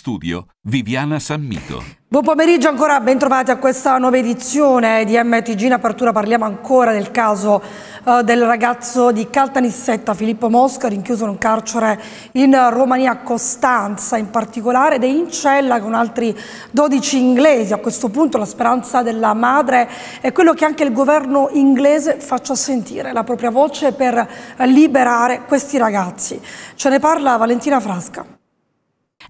studio Viviana Sammito. Buon pomeriggio ancora, bentrovati a questa nuova edizione di MTG. In apertura parliamo ancora del caso eh, del ragazzo di Caltanissetta, Filippo Mosca, rinchiuso in un carcere in Romania, Costanza in particolare, ed è in cella con altri 12 inglesi. A questo punto la speranza della madre è quello che anche il governo inglese faccia sentire la propria voce per liberare questi ragazzi. Ce ne parla Valentina Frasca.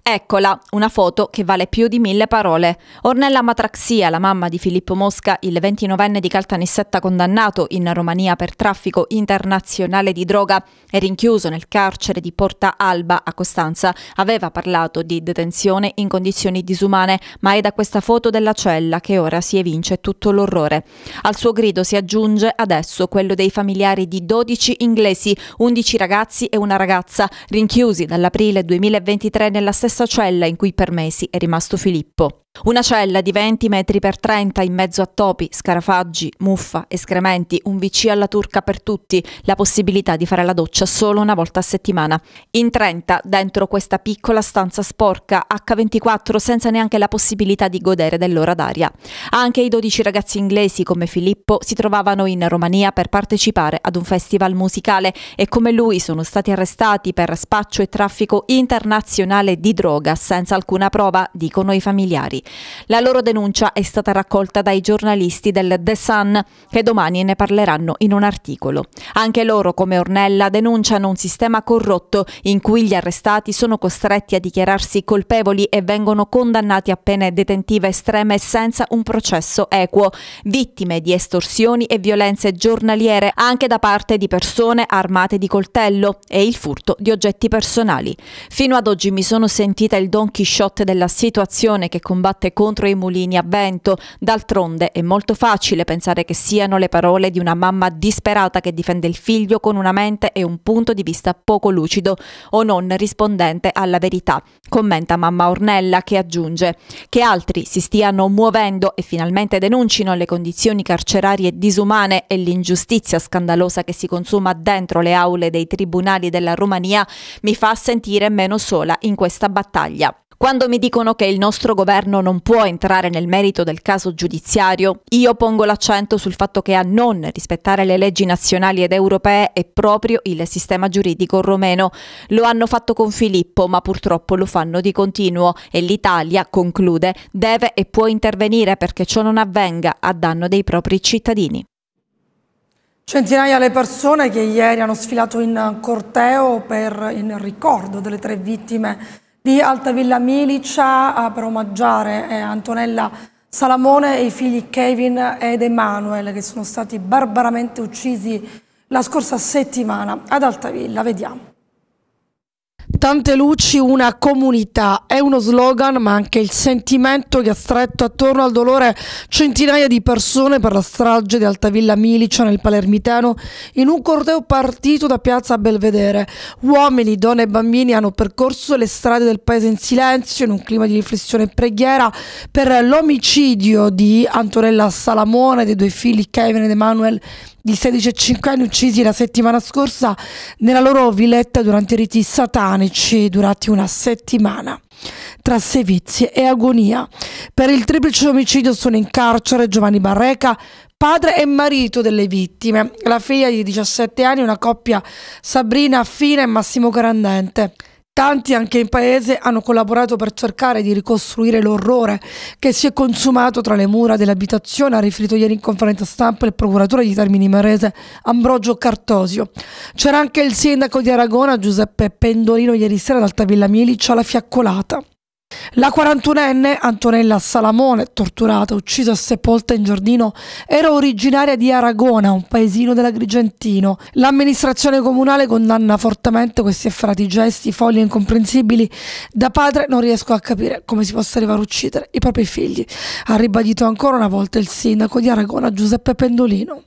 Eccola, una foto che vale più di mille parole. Ornella Matraxia, la mamma di Filippo Mosca, il 29enne di Caltanissetta condannato in Romania per traffico internazionale di droga e rinchiuso nel carcere di Porta Alba a Costanza, aveva parlato di detenzione in condizioni disumane, ma è da questa foto della cella che ora si evince tutto l'orrore. Al suo grido si aggiunge adesso quello dei familiari di 12 inglesi, 11 ragazzi e una ragazza, rinchiusi dall'aprile 2023 nella stessa cella in cui per mesi è rimasto Filippo. Una cella di 20 metri per 30 in mezzo a topi, scarafaggi, muffa, escrementi, un VC alla turca per tutti, la possibilità di fare la doccia solo una volta a settimana. In 30, dentro questa piccola stanza sporca, H24 senza neanche la possibilità di godere dell'ora d'aria. Anche i 12 ragazzi inglesi come Filippo si trovavano in Romania per partecipare ad un festival musicale e come lui sono stati arrestati per spaccio e traffico internazionale di droga senza alcuna prova, dicono i familiari. La loro denuncia è stata raccolta dai giornalisti del The Sun, che domani ne parleranno in un articolo. Anche loro, come Ornella, denunciano un sistema corrotto in cui gli arrestati sono costretti a dichiararsi colpevoli e vengono condannati a pene detentive estreme senza un processo equo, vittime di estorsioni e violenze giornaliere anche da parte di persone armate di coltello e il furto di oggetti personali. Fino ad oggi mi sono sentita il Don Quixote della situazione che combatte combatte contro i mulini a vento. D'altronde è molto facile pensare che siano le parole di una mamma disperata che difende il figlio con una mente e un punto di vista poco lucido o non rispondente alla verità, commenta mamma Ornella che aggiunge che altri si stiano muovendo e finalmente denuncino le condizioni carcerarie disumane e l'ingiustizia scandalosa che si consuma dentro le aule dei tribunali della Romania mi fa sentire meno sola in questa battaglia. Quando mi dicono che il nostro governo non può entrare nel merito del caso giudiziario, io pongo l'accento sul fatto che a non rispettare le leggi nazionali ed europee è proprio il sistema giuridico romeno. Lo hanno fatto con Filippo, ma purtroppo lo fanno di continuo e l'Italia, conclude, deve e può intervenire perché ciò non avvenga a danno dei propri cittadini. Centinaia le persone che ieri hanno sfilato in corteo per, il ricordo delle tre vittime di Altavilla Milicia per omaggiare Antonella Salamone e i figli Kevin ed Emanuel che sono stati barbaramente uccisi la scorsa settimana ad Altavilla. Vediamo. Tante luci, una comunità è uno slogan ma anche il sentimento che ha stretto attorno al dolore centinaia di persone per la strage di Altavilla Milicia nel Palermitano in un corteo partito da piazza Belvedere. Uomini, donne e bambini hanno percorso le strade del paese in silenzio in un clima di riflessione e preghiera per l'omicidio di Antonella Salamone e dei due figli Kevin ed Emanuel di 16 e 5 anni uccisi la settimana scorsa nella loro villetta durante riti satanici durati una settimana tra sevizie e agonia. Per il triplice omicidio sono in carcere Giovanni Barreca, padre e marito delle vittime, la figlia di 17 anni, una coppia Sabrina Fine e Massimo Grandente. Tanti anche in paese hanno collaborato per cercare di ricostruire l'orrore che si è consumato tra le mura dell'abitazione, ha riferito ieri in conferenza stampa il procuratore di Termini Marese Ambrogio Cartosio. C'era anche il sindaco di Aragona Giuseppe Pendolino ieri sera ad Altavilla Milicia alla fiaccolata. La 41enne Antonella Salamone, torturata, uccisa e sepolta in giardino, era originaria di Aragona, un paesino dell'Agrigentino. L'amministrazione comunale condanna fortemente questi effrati gesti, folli e incomprensibili. Da padre non riesco a capire come si possa arrivare a uccidere i propri figli. Ha ribadito ancora una volta il sindaco di Aragona, Giuseppe Pendolino.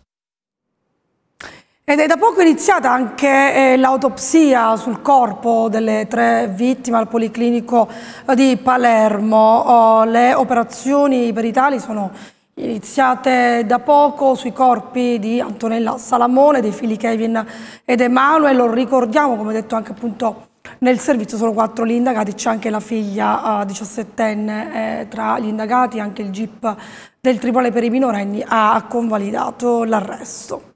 Ed è da poco iniziata anche eh, l'autopsia sul corpo delle tre vittime al Policlinico di Palermo. Oh, le operazioni peritali sono iniziate da poco sui corpi di Antonella Salamone, dei figli Kevin ed Emanuele. Lo ricordiamo, come detto anche appunto nel servizio sono quattro gli indagati, c'è anche la figlia eh, 17enne eh, tra gli indagati, anche il GIP del Tribunale per i minorenni ha convalidato l'arresto.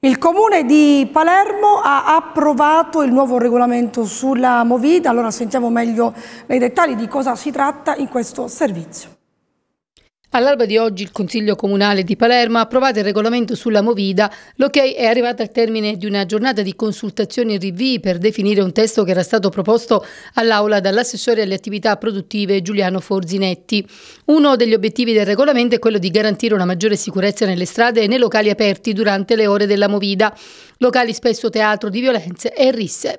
Il Comune di Palermo ha approvato il nuovo regolamento sulla Movida, allora sentiamo meglio nei dettagli di cosa si tratta in questo servizio. All'alba di oggi il Consiglio Comunale di Palermo ha approvato il regolamento sulla Movida. L'ok è arrivato al termine di una giornata di consultazioni e rivii per definire un testo che era stato proposto all'Aula dall'assessore alle attività produttive Giuliano Forzinetti. Uno degli obiettivi del regolamento è quello di garantire una maggiore sicurezza nelle strade e nei locali aperti durante le ore della Movida, locali spesso teatro di violenze e risse.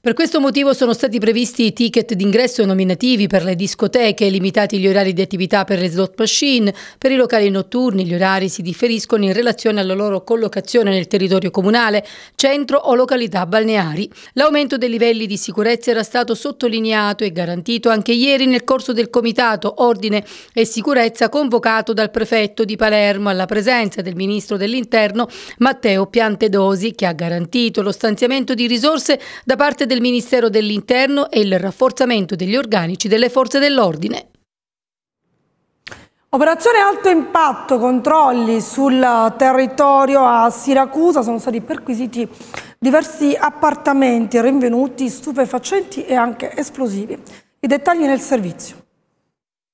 Per questo motivo sono stati previsti i ticket d'ingresso nominativi per le discoteche, limitati gli orari di attività per le slot machine, per i locali notturni gli orari si differiscono in relazione alla loro collocazione nel territorio comunale, centro o località balneari. L'aumento dei livelli di sicurezza era stato sottolineato e garantito anche ieri nel corso del Comitato Ordine e Sicurezza convocato dal prefetto di Palermo alla presenza del ministro dell'Interno Matteo Piantedosi che ha garantito lo stanziamento di risorse da parte del Ministero dell'Interno e il rafforzamento degli organici delle forze dell'ordine. Operazione alto impatto, controlli sul territorio a Siracusa, sono stati perquisiti diversi appartamenti rinvenuti, stupefacenti e anche esplosivi. I dettagli nel servizio.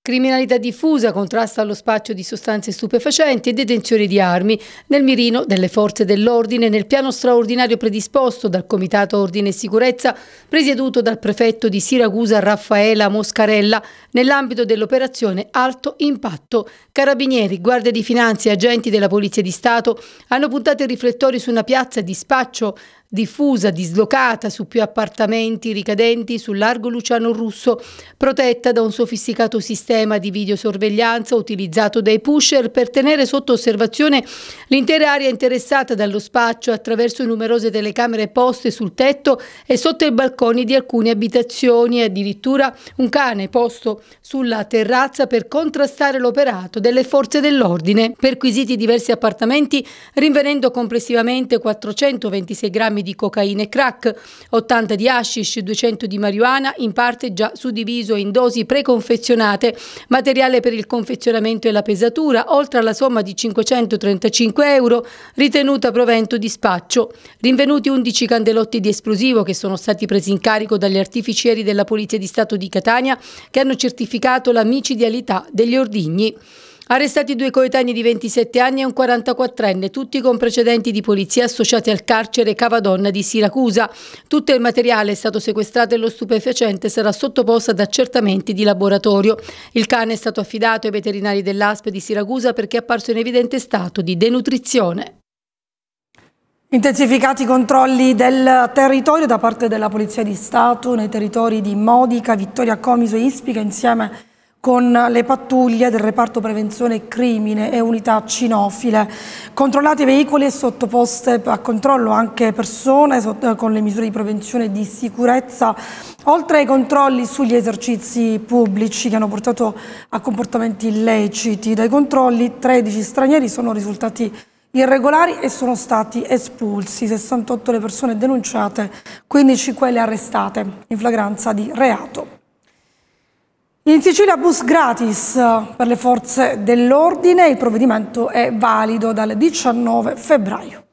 Criminalità diffusa, contrasto allo spaccio di sostanze stupefacenti e detenzione di armi nel mirino delle forze dell'ordine nel piano straordinario predisposto dal Comitato Ordine e Sicurezza presieduto dal prefetto di Siracusa Raffaela Moscarella nell'ambito dell'operazione Alto Impatto. Carabinieri, guardie di finanza e agenti della Polizia di Stato hanno puntato i riflettori su una piazza di spaccio diffusa, dislocata su più appartamenti ricadenti sul largo Luciano Russo, protetta da un sofisticato sistema di videosorveglianza utilizzato dai pusher per tenere sotto osservazione l'intera area interessata dallo spaccio attraverso numerose telecamere poste sul tetto e sotto i balconi di alcune abitazioni e addirittura un cane posto sulla terrazza per contrastare l'operato delle forze dell'ordine. Perquisiti diversi appartamenti rinvenendo complessivamente 426 grammi di cocaina e crack, 80 di hashish, 200 di marijuana, in parte già suddiviso in dosi preconfezionate, materiale per il confezionamento e la pesatura, oltre alla somma di 535 euro ritenuta provento di spaccio. Rinvenuti 11 candelotti di esplosivo che sono stati presi in carico dagli artificieri della Polizia di Stato di Catania che hanno certificato la micidialità degli ordigni. Arrestati due coetanei di 27 anni e un 44enne, tutti con precedenti di polizia associati al carcere Cavadonna di Siracusa. Tutto il materiale è stato sequestrato e lo stupefacente sarà sottoposto ad accertamenti di laboratorio. Il cane è stato affidato ai veterinari dell'ASP di Siracusa perché è apparso in evidente stato di denutrizione. Intensificati i controlli del territorio da parte della Polizia di Stato nei territori di Modica, Vittoria Comiso e Ispica insieme a con le pattuglie del reparto prevenzione crimine e unità cinofile, controllati i veicoli e sottoposte a controllo anche persone con le misure di prevenzione e di sicurezza, oltre ai controlli sugli esercizi pubblici che hanno portato a comportamenti illeciti. Dai controlli 13 stranieri sono risultati irregolari e sono stati espulsi, 68 le persone denunciate, 15 quelle arrestate in flagranza di reato. In Sicilia bus gratis per le forze dell'ordine, il provvedimento è valido dal 19 febbraio.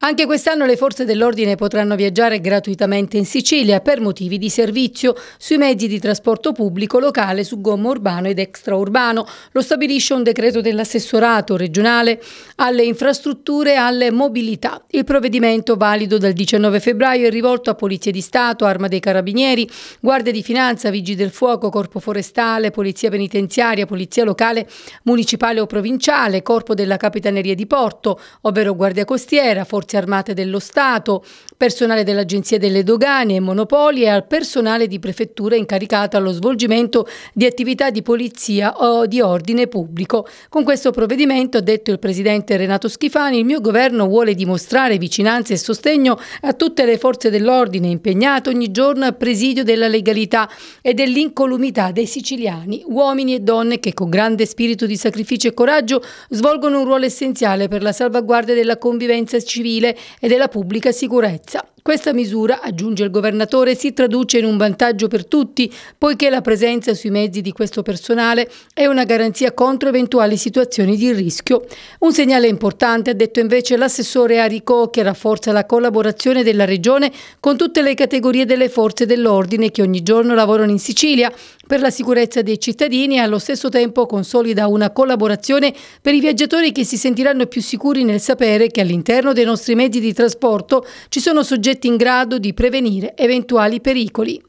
Anche quest'anno le forze dell'ordine potranno viaggiare gratuitamente in Sicilia per motivi di servizio sui mezzi di trasporto pubblico locale su gomma urbano ed extraurbano. Lo stabilisce un decreto dell'assessorato regionale alle infrastrutture e alle mobilità. Il provvedimento, valido dal 19 febbraio, è rivolto a Polizia di Stato, Arma dei Carabinieri, Guardia di Finanza, Vigili del Fuoco, Corpo Forestale, Polizia Penitenziaria, Polizia Locale, Municipale o Provinciale, Corpo della Capitaneria di Porto, ovvero Guardia Costiera, Forza forze armate dello Stato, personale dell'Agenzia delle Dogane e Monopoli e al personale di prefettura incaricato allo svolgimento di attività di polizia o di ordine pubblico. Con questo provvedimento, ha detto il presidente Renato Schifani, il mio governo vuole dimostrare vicinanza e sostegno a tutte le forze dell'ordine impegnate ogni giorno a presidio della legalità e dell'incolumità dei siciliani, uomini e donne che con grande spirito di sacrificio e coraggio svolgono un ruolo essenziale per la salvaguardia della convivenza civile civile e della pubblica sicurezza. Questa misura, aggiunge il governatore, si traduce in un vantaggio per tutti, poiché la presenza sui mezzi di questo personale è una garanzia contro eventuali situazioni di rischio. Un segnale importante, ha detto invece l'assessore Arico, che rafforza la collaborazione della Regione con tutte le categorie delle forze dell'ordine che ogni giorno lavorano in Sicilia, per la sicurezza dei cittadini e allo stesso tempo consolida una collaborazione per i viaggiatori che si sentiranno più sicuri nel sapere che all'interno dei nostri mezzi di trasporto ci sono soggetti in grado di prevenire eventuali pericoli.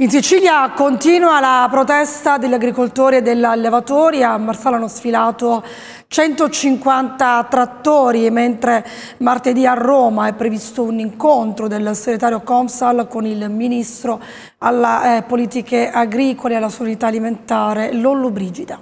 In Sicilia continua la protesta degli agricoltori e degli allevatori, a Marsala hanno sfilato 150 trattori, mentre martedì a Roma è previsto un incontro del segretario Comsal con il ministro alle eh, politiche agricole e alla solidarietà alimentare Lollo Brigida.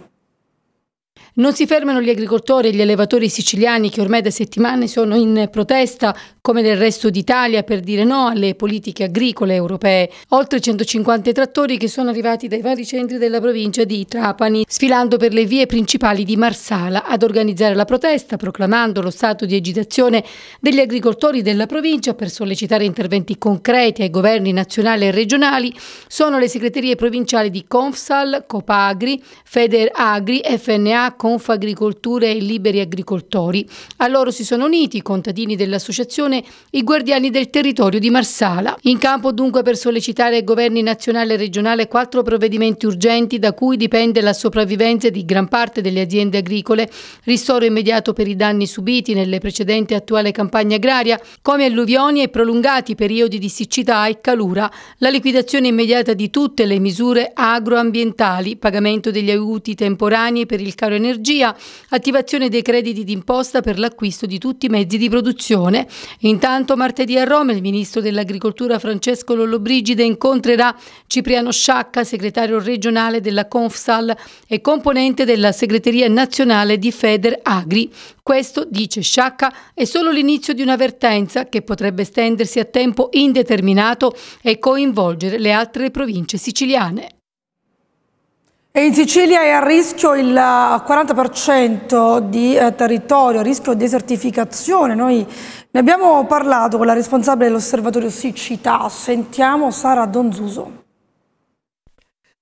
Non si fermano gli agricoltori e gli allevatori siciliani che ormai da settimane sono in protesta, come nel resto d'Italia, per dire no alle politiche agricole europee. Oltre 150 trattori che sono arrivati dai vari centri della provincia di Trapani, sfilando per le vie principali di Marsala ad organizzare la protesta, proclamando lo stato di agitazione degli agricoltori della provincia per sollecitare interventi concreti ai governi nazionali e regionali, sono le segreterie provinciali di Confsal, Copagri, Feder Agri, FNA, Confagricoltura e Liberi Agricoltori. A loro si sono uniti i contadini dell'associazione I Guardiani del Territorio di Marsala. In campo dunque per sollecitare ai governi nazionale e regionale quattro provvedimenti urgenti da cui dipende la sopravvivenza di gran parte delle aziende agricole, ristoro immediato per i danni subiti nelle precedenti e attuale campagne agraria, come alluvioni e prolungati periodi di siccità e calura, la liquidazione immediata di tutte le misure agroambientali, pagamento degli aiuti temporanei per il caro energia energia, attivazione dei crediti d'imposta per l'acquisto di tutti i mezzi di produzione. Intanto martedì a Roma il ministro dell'Agricoltura Francesco Lollobrigide incontrerà Cipriano Sciacca, segretario regionale della Confsal e componente della segreteria nazionale di Feder Agri. Questo, dice Sciacca, è solo l'inizio di una vertenza che potrebbe estendersi a tempo indeterminato e coinvolgere le altre province siciliane. E in Sicilia è a rischio il 40% eh, di eh, territorio, a rischio desertificazione. Noi ne abbiamo parlato con la responsabile dell'osservatorio Siccità. Sentiamo Sara Donzuso.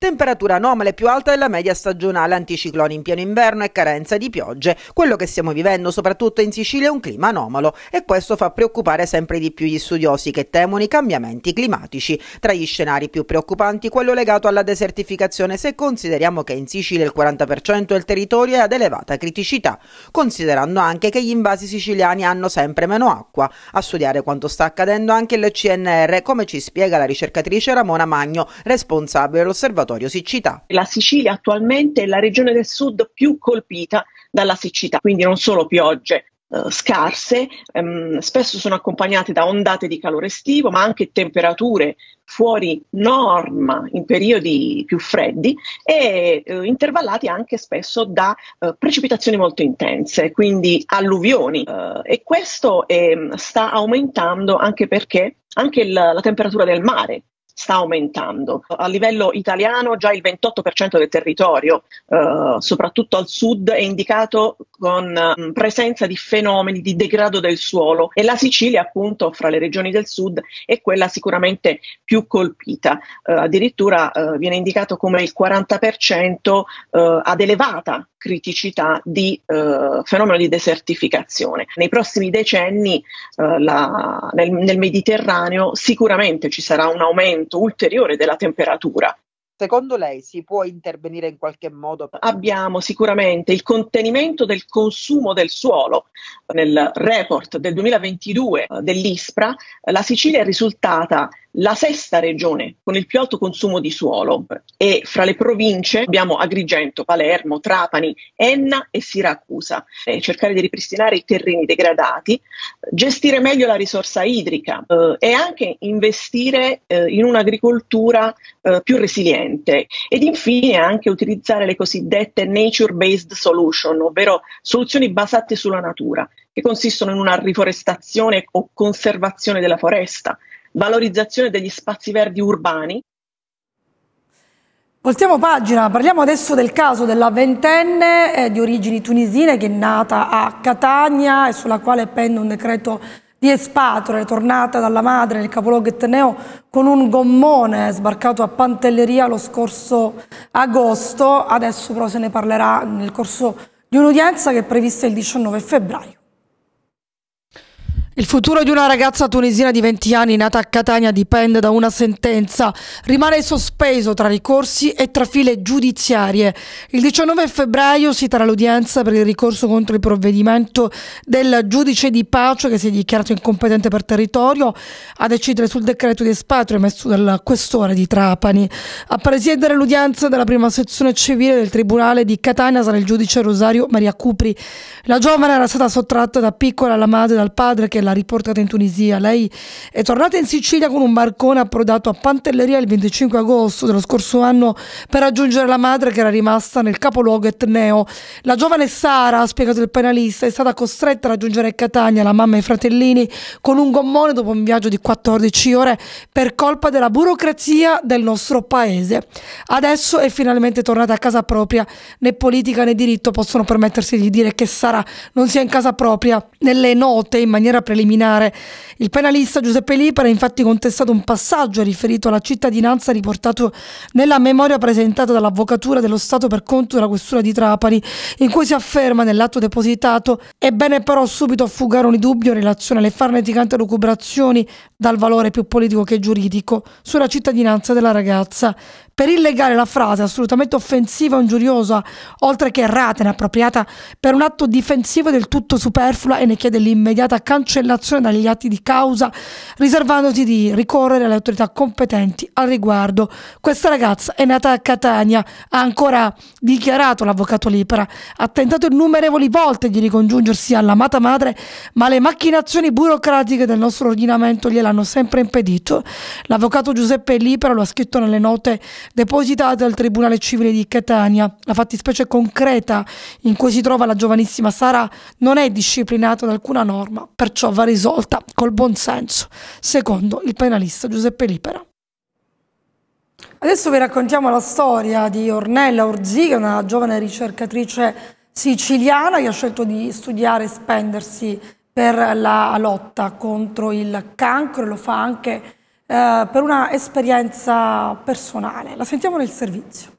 Temperatura anomale più alta della media stagionale, anticicloni in pieno inverno e carenza di piogge. Quello che stiamo vivendo soprattutto in Sicilia è un clima anomalo e questo fa preoccupare sempre di più gli studiosi che temono i cambiamenti climatici. Tra gli scenari più preoccupanti quello legato alla desertificazione se consideriamo che in Sicilia il 40% del territorio è ad elevata criticità, considerando anche che gli invasi siciliani hanno sempre meno acqua. A studiare quanto sta accadendo anche il CNR, come ci spiega la ricercatrice Ramona Magno, responsabile dell'osservatorio obbligatorio siccità. La Sicilia attualmente è la regione del sud più colpita dalla siccità, quindi non solo piogge eh, scarse, ehm, spesso sono accompagnate da ondate di calore estivo, ma anche temperature fuori norma in periodi più freddi e eh, intervallati anche spesso da eh, precipitazioni molto intense, quindi alluvioni eh, e questo ehm, sta aumentando anche perché anche il, la temperatura del mare sta aumentando. A livello italiano già il 28% del territorio, eh, soprattutto al sud, è indicato con eh, presenza di fenomeni di degrado del suolo e la Sicilia, appunto, fra le regioni del sud è quella sicuramente più colpita. Eh, addirittura eh, viene indicato come il 40% eh, ad elevata criticità di eh, fenomeno di desertificazione. Nei prossimi decenni eh, la, nel, nel Mediterraneo sicuramente ci sarà un aumento ulteriore della temperatura Secondo lei si può intervenire in qualche modo? Abbiamo sicuramente il contenimento del consumo del suolo. Nel report del 2022 eh, dell'ISPRA la Sicilia è risultata la sesta regione con il più alto consumo di suolo e fra le province abbiamo Agrigento, Palermo, Trapani, Enna e Siracusa. E cercare di ripristinare i terreni degradati, gestire meglio la risorsa idrica eh, e anche investire eh, in un'agricoltura eh, più resiliente ed infine anche utilizzare le cosiddette nature-based solution, ovvero soluzioni basate sulla natura che consistono in una riforestazione o conservazione della foresta, valorizzazione degli spazi verdi urbani. Voltiamo pagina, parliamo adesso del caso della ventenne eh, di origini tunisine che è nata a Catania e sulla quale pende un decreto di espatrio, è tornata dalla madre nel capoluogo etneo con un gommone sbarcato a Pantelleria lo scorso agosto, adesso però se ne parlerà nel corso di un'udienza che è prevista il 19 febbraio. Il futuro di una ragazza tunisina di 20 anni nata a Catania dipende da una sentenza. Rimane sospeso tra ricorsi e tra file giudiziarie. Il 19 febbraio si terrà l'udienza per il ricorso contro il provvedimento del giudice di pace che si è dichiarato incompetente per territorio a decidere sul decreto di espatrio emesso dal questore di Trapani. A presiedere l'udienza della prima sezione civile del Tribunale di Catania sarà il giudice Rosario Maria Cupri. La giovane era stata sottratta da piccola alla madre e dal padre che l'ha riportata in Tunisia. Lei è tornata in Sicilia con un barcone approdato a Pantelleria il 25 agosto dello scorso anno per raggiungere la madre che era rimasta nel capoluogo etneo. La giovane Sara, ha spiegato il penalista, è stata costretta a raggiungere Catania, la mamma e i fratellini, con un gommone dopo un viaggio di 14 ore per colpa della burocrazia del nostro paese. Adesso è finalmente tornata a casa propria, né politica né diritto possono permettersi di dire che Sara non sia in casa propria. Nelle note, in maniera precisa, preliminare il penalista Giuseppe Lipera ha infatti contestato un passaggio riferito alla cittadinanza riportato nella memoria presentata dall'Avvocatura dello Stato per conto della Questura di Trapani, in cui si afferma nell'atto depositato è bene però subito fugare ogni dubbio in relazione alle farneticanti lucubrazioni dal valore più politico che giuridico sulla cittadinanza della ragazza. Per illegare la frase assolutamente offensiva e ingiuriosa, oltre che errata e inappropriata, per un atto difensivo del tutto superflua e ne chiede l'immediata cancellazione dagli atti di causa, riservandosi di ricorrere alle autorità competenti al riguardo. Questa ragazza è nata a Catania, ha ancora dichiarato l'avvocato Lipera, ha tentato innumerevoli volte di ricongiungersi all'amata madre, ma le macchinazioni burocratiche del nostro ordinamento gliel'hanno sempre impedito. L'avvocato Giuseppe Lipera lo ha scritto nelle note depositate al Tribunale Civile di Catania. La fattispecie concreta in cui si trova la giovanissima Sara non è disciplinata da alcuna norma, perciò va risolta col buon senso, secondo il penalista Giuseppe Lipera. Adesso vi raccontiamo la storia di Ornella Urziga, una giovane ricercatrice siciliana che ha scelto di studiare e spendersi per la lotta contro il cancro e lo fa anche eh, per una esperienza personale. La sentiamo nel servizio.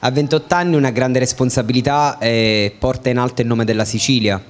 A 28 anni una grande responsabilità eh, porta in alto il nome della Sicilia,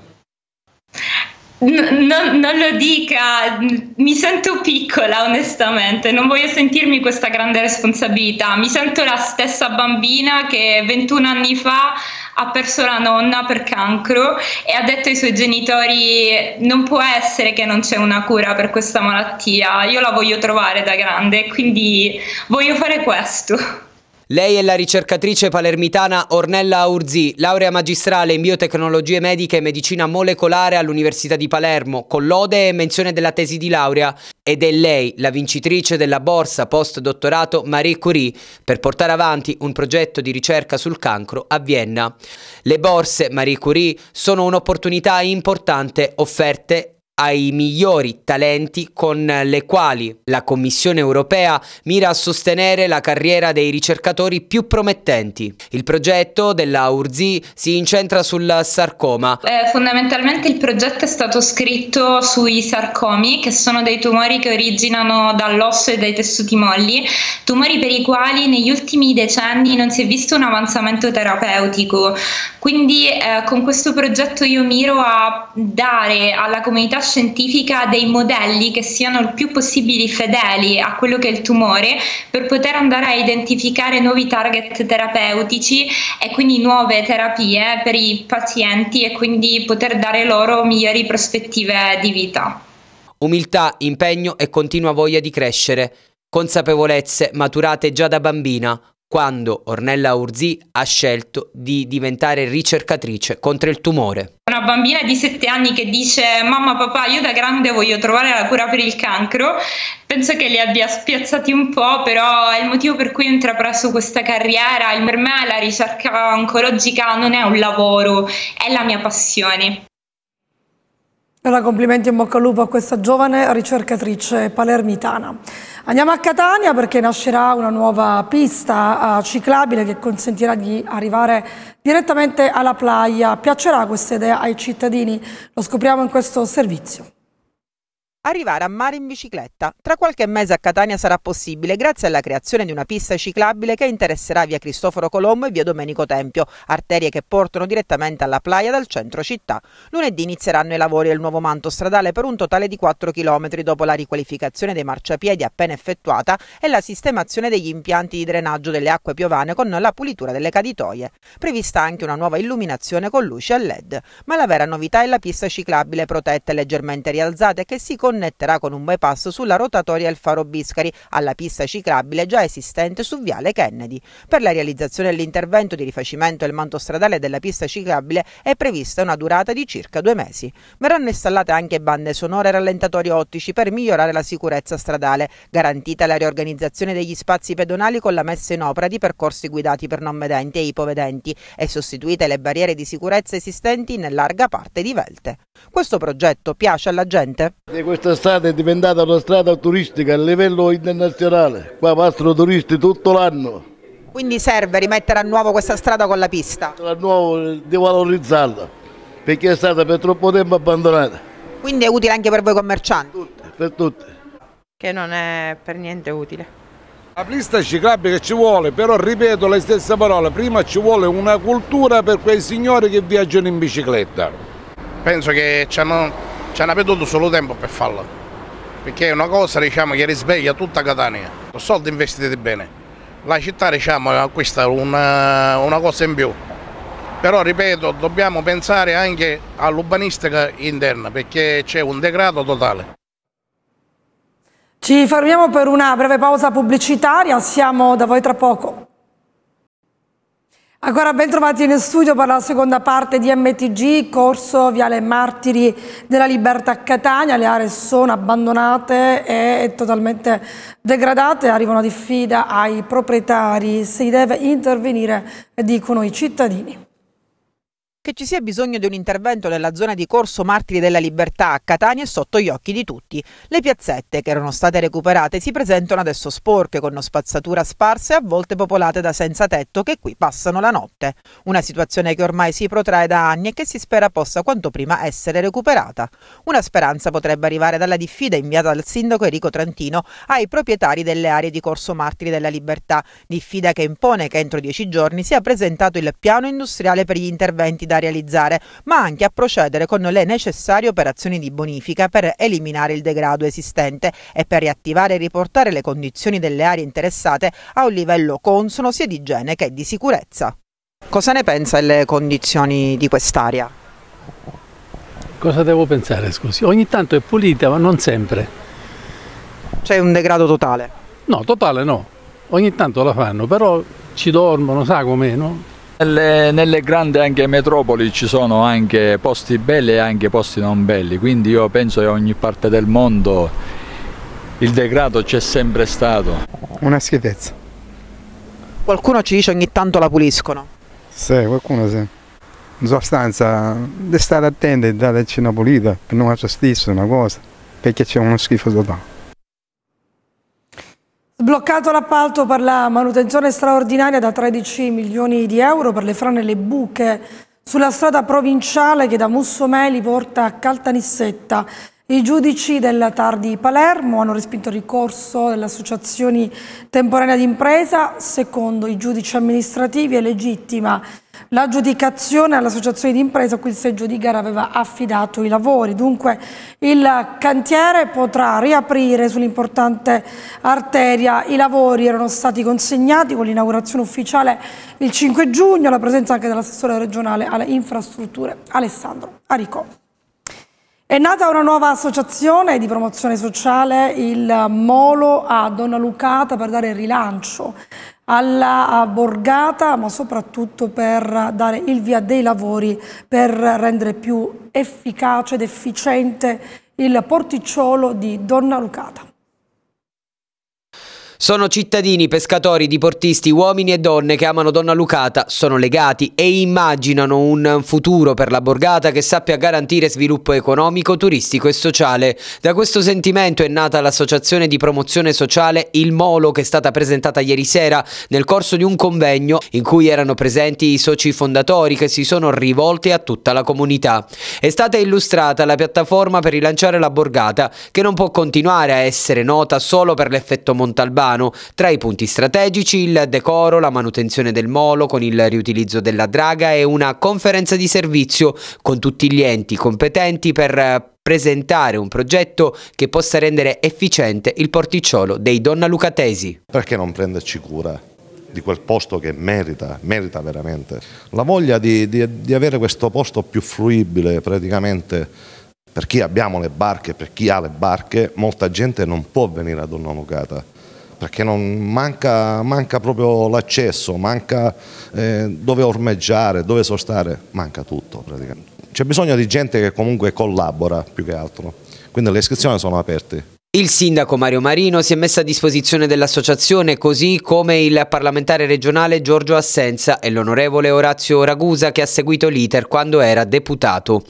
N- non, non, lo dica, mi sento piccola onestamente, non voglio sentirmi questa grande responsabilità, mi sento la stessa bambina che 21 anni fa ha perso la nonna per cancro e ha detto ai suoi genitori non può essere che non c'è una cura per questa malattia, io la voglio trovare da grande, quindi voglio fare questo. Lei è la ricercatrice palermitana Ornella Aurzi, laurea magistrale in biotecnologie mediche e medicina molecolare all'Università di Palermo, con lode e menzione della tesi di laurea. Ed è lei la vincitrice della borsa post-dottorato Marie Curie per portare avanti un progetto di ricerca sul cancro a Vienna. Le borse Marie Curie sono un'opportunità importante offerte ai migliori talenti con le quali la Commissione europea mira a sostenere la carriera dei ricercatori più promettenti. Il progetto della URZI si incentra sul sarcoma. Eh, fondamentalmente il progetto è stato scritto sui sarcomi, che sono dei tumori che originano dall'osso e dai tessuti molli, tumori per i quali negli ultimi decenni non si è visto un avanzamento terapeutico. Quindi eh, con questo progetto io miro a dare alla comunità scientifica dei modelli che siano il più possibile fedeli a quello che è il tumore per poter andare a identificare nuovi target terapeutici e quindi nuove terapie per i pazienti e quindi poter dare loro migliori prospettive di vita. Umiltà, impegno e continua voglia di crescere, consapevolezze maturate già da bambina, quando Ornella Urzì ha scelto di diventare ricercatrice contro il tumore una bambina di 7 anni che dice mamma papà io da grande voglio trovare la cura per il cancro, penso che li abbia spiazzati un po', però è il motivo per cui ho intrapreso questa carriera, per me la ricerca oncologica non è un lavoro, è la mia passione. Allora complimenti in bocca al lupo a questa giovane ricercatrice palermitana. Andiamo a Catania perché nascerà una nuova pista uh, ciclabile che consentirà di arrivare direttamente alla playa. Piacerà questa idea ai cittadini? Lo scopriamo in questo servizio. Arrivare a mare in bicicletta. Tra qualche mese a Catania sarà possibile grazie alla creazione di una pista ciclabile che interesserà via Cristoforo Colombo e via Domenico Tempio, arterie che portano direttamente alla playa dal centro città. Lunedì inizieranno i lavori del nuovo manto stradale per un totale di 4 km dopo la riqualificazione dei marciapiedi appena effettuata e la sistemazione degli impianti di drenaggio delle acque piovane con la pulitura delle caditoie. Prevista anche una nuova illuminazione con luci a LED. Ma la vera novità è la pista ciclabile protetta e leggermente rialzata che si connetterà con un bypass sulla rotatoria il faro Biscari alla pista ciclabile già esistente su Viale Kennedy. Per la realizzazione dell'intervento di rifacimento del manto stradale della pista ciclabile è prevista una durata di circa due mesi. Verranno installate anche bande sonore e rallentatori ottici per migliorare la sicurezza stradale, garantita la riorganizzazione degli spazi pedonali con la messa in opera di percorsi guidati per non vedenti e ipovedenti e sostituite le barriere di sicurezza esistenti in larga parte di Velte. Questo progetto piace alla gente? questa strada è diventata una strada turistica a livello internazionale, qua passano turisti tutto l'anno. Quindi serve rimettere a nuovo questa strada con la pista? A nuovo devalorizzarla, perché è stata per troppo tempo abbandonata. Quindi è utile anche per voi commercianti? Tutti, per tutti. Che non è per niente utile. La pista ciclabile ci vuole, però ripeto le stesse parole, prima ci vuole una cultura per quei signori che viaggiano in bicicletta. Penso che ci hanno ci hanno perduto solo tempo per farlo perché è una cosa diciamo, che risveglia tutta Catania. Con soldi investiti bene. La città diciamo, acquista una, eh, una cosa in più, però ripeto dobbiamo pensare anche all'urbanistica interna perché c'è un degrado totale. Ci fermiamo per una breve pausa pubblicitaria, siamo da voi tra poco. Ancora ben trovati in studio per la seconda parte di MTG, corso Viale Martiri della Libertà a Catania. Le aree sono abbandonate e totalmente degradate, arriva una diffida ai proprietari, si deve intervenire, dicono i cittadini che ci sia bisogno di un intervento nella zona di Corso Martiri della Libertà a Catania è sotto gli occhi di tutti. Le piazzette che erano state recuperate si presentano adesso sporche, con spazzatura sparsa e a volte popolate da senza tetto che qui passano la notte. Una situazione che ormai si protrae da anni e che si spera possa quanto prima essere recuperata. Una speranza potrebbe arrivare dalla diffida inviata dal sindaco Enrico Trantino ai proprietari delle aree di Corso Martiri della Libertà, diffida che impone che entro dieci giorni sia presentato il piano industriale per gli interventi da realizzare, ma anche a procedere con le necessarie operazioni di bonifica per eliminare il degrado esistente e per riattivare e riportare le condizioni delle aree interessate a un livello consono sia di igiene che di sicurezza. Cosa ne pensa delle condizioni di quest'area? Cosa devo pensare, scusi? Ogni tanto è pulita, ma non sempre. C'è un degrado totale? No, totale no. Ogni tanto la fanno, però ci dormono, sa com'è, no? Nelle, nelle grandi anche metropoli ci sono anche posti belli e anche posti non belli, quindi io penso che ogni parte del mondo il degrado c'è sempre stato. Una schifezza. Qualcuno ci dice ogni tanto la puliscono. Sì, qualcuno sì. In sostanza, di stare attenti e darci una pulita, per non faccia stesso una cosa, perché c'è uno schifo totale. Sbloccato l'appalto per la manutenzione straordinaria da 13 milioni di euro per le frane e le buche sulla strada provinciale che da Mussomeli porta a Caltanissetta. I giudici del TAR di Palermo hanno respinto il ricorso delle associazioni temporanee d'impresa. Secondo i giudici amministrativi è legittima l'aggiudicazione all'associazione d'impresa a cui il seggio di gara aveva affidato i lavori. Dunque il cantiere potrà riaprire sull'importante arteria. I lavori erano stati consegnati con l'inaugurazione ufficiale il 5 giugno, la presenza anche dell'assessore regionale alle infrastrutture Alessandro Aricò. È nata una nuova associazione di promozione sociale, il Molo a Donna Lucata, per dare rilancio alla borgata, ma soprattutto per dare il via dei lavori per rendere più efficace ed efficiente il porticciolo di Donna Lucata. Sono cittadini, pescatori, diportisti, uomini e donne che amano Donna Lucata, sono legati e immaginano un futuro per la borgata che sappia garantire sviluppo economico, turistico e sociale. Da questo sentimento è nata l'associazione di promozione sociale Il Molo che è stata presentata ieri sera nel corso di un convegno in cui erano presenti i soci fondatori che si sono rivolti a tutta la comunità. È stata illustrata la piattaforma per rilanciare la borgata che non può continuare a essere nota solo per l'effetto Montalbano urbano. Tra i punti strategici il decoro, la manutenzione del molo con il riutilizzo della draga e una conferenza di servizio con tutti gli enti competenti per eh, presentare un progetto che possa rendere efficiente il porticciolo dei Donna Lucatesi. Perché non prenderci cura di quel posto che merita, merita veramente. La voglia di, di, di avere questo posto più fruibile praticamente per chi abbiamo le barche, per chi ha le barche, molta gente non può venire a Donna Lucata perché manca, manca, proprio l'accesso, manca eh, dove ormeggiare, dove sostare, manca tutto praticamente. C'è bisogno di gente che comunque collabora più che altro, quindi le iscrizioni sono aperte. Il sindaco Mario Marino si è messo a disposizione dell'associazione così come il parlamentare regionale Giorgio Assenza e l'onorevole Orazio Ragusa che ha seguito l'iter quando era deputato.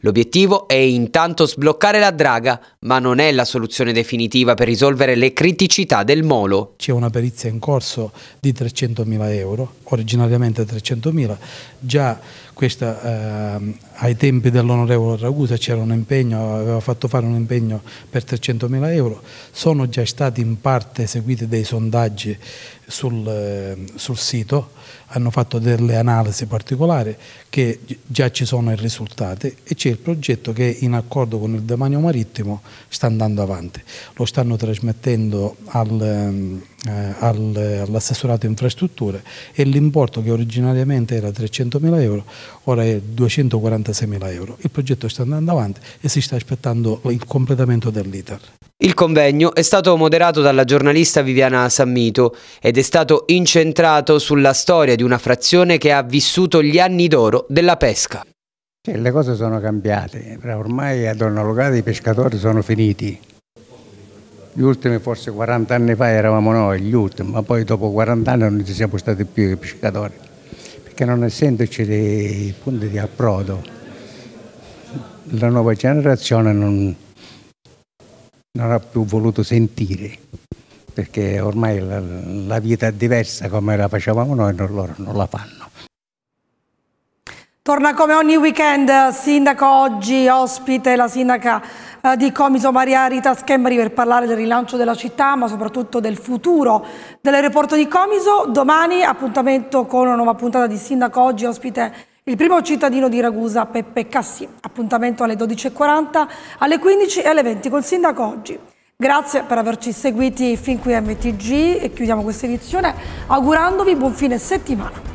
L'obiettivo è intanto sbloccare la draga, ma non è la soluzione definitiva per risolvere le criticità del molo. C'è una perizia in corso di 300.000 euro, originariamente 300.000, già questa, eh, ai tempi dell'onorevole Ragusa c'era un impegno, aveva fatto fare un impegno per 300.000 euro, sono già stati in parte eseguiti dei sondaggi sul, eh, sul, sito, hanno fatto delle analisi particolari che già ci sono i risultati e c'è il progetto che in accordo con il demanio marittimo sta andando avanti. Lo stanno trasmettendo al, ehm, eh, al, all'assessorato infrastrutture e l'importo che originariamente era 300.000 euro ora è 246.000 euro. Il progetto sta andando avanti e si sta aspettando il completamento dell'iter. Il convegno è stato moderato dalla giornalista Viviana Sammito ed è stato incentrato sulla storia di una frazione che ha vissuto gli anni d'oro della pesca. Cioè, le cose sono cambiate, ormai a Donna Locata i pescatori sono finiti. Gli ultimi forse 40 anni fa eravamo noi, gli ultimi, ma poi dopo 40 anni non ci siamo stati più i pescatori, perché non essendoci dei punti di approdo, la nuova generazione non non ho più voluto sentire, perché ormai la, la vita è diversa come la facevamo noi, non, loro non la fanno. Torna come ogni weekend, eh, sindaco oggi ospite la sindaca eh, di Comiso Maria Rita Schembri per parlare del rilancio della città ma soprattutto del futuro dell'aeroporto di Comiso. Domani appuntamento con una nuova puntata di sindaco oggi ospite il primo cittadino di Ragusa, Peppe Cassi, appuntamento alle 12.40, alle 15 e alle 20 col sindaco oggi. Grazie per averci seguiti fin qui a MTG e chiudiamo questa edizione augurandovi buon fine settimana.